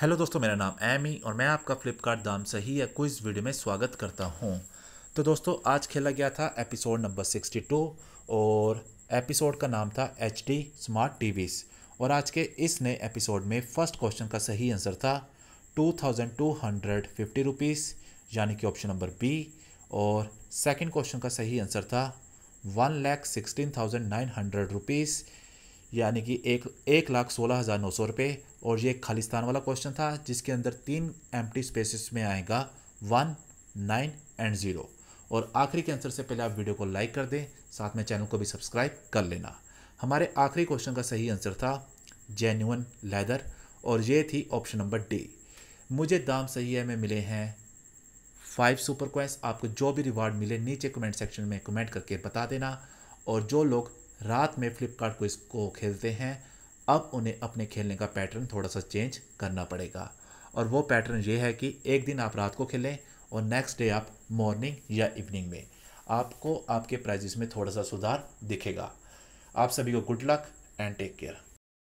hello दोस्तों मेरा नाम एमी और मैं आपका फ्लिपकार्ट दाम सही या कोई वीडियो में स्वागत करता हूं तो दोस्तों आज खेला गया था एपिसोड नंबर 62 और एपिसोड का नाम था एच डी स्मार्ट टीवीज और आज के इस नए एपिसोड में फर्स्ट क्वेश्चन का सही आंसर था two thousand two hundred fifty rupees यानी कि ऑप्शन नंबर बी और सेकेंड क्वेश्चन का सही आंसर था one lakh sixteen thousand nine hundred यानी कि एक एक लाख सोलह हज़ार नौ सौ रुपये और ये खालिस्तान वाला क्वेश्चन था जिसके अंदर तीन एम्प्टी स्पेसिस में आएगा वन नाइन एंड ज़ीरो और आखिरी के आंसर से पहले आप वीडियो को लाइक कर दें साथ में चैनल को भी सब्सक्राइब कर लेना हमारे आखिरी क्वेश्चन का सही आंसर था जेन्यून लेदर और ये थी ऑप्शन नंबर डी मुझे दाम सही है में मिले हैं फाइव सुपर क्वेस्ट आपको जो भी रिवार्ड मिले नीचे कमेंट सेक्शन में कमेंट करके बता देना और जो लोग रात में फ्लिपकार्ट को इसको खेलते हैं अब उन्हें अपने खेलने का पैटर्न थोड़ा सा चेंज करना पड़ेगा और वो पैटर्न ये है कि एक दिन आप रात को खेलें और नेक्स्ट डे आप मॉर्निंग या इवनिंग में आपको आपके प्राइजेस में थोड़ा सा सुधार दिखेगा आप सभी को good luck and take care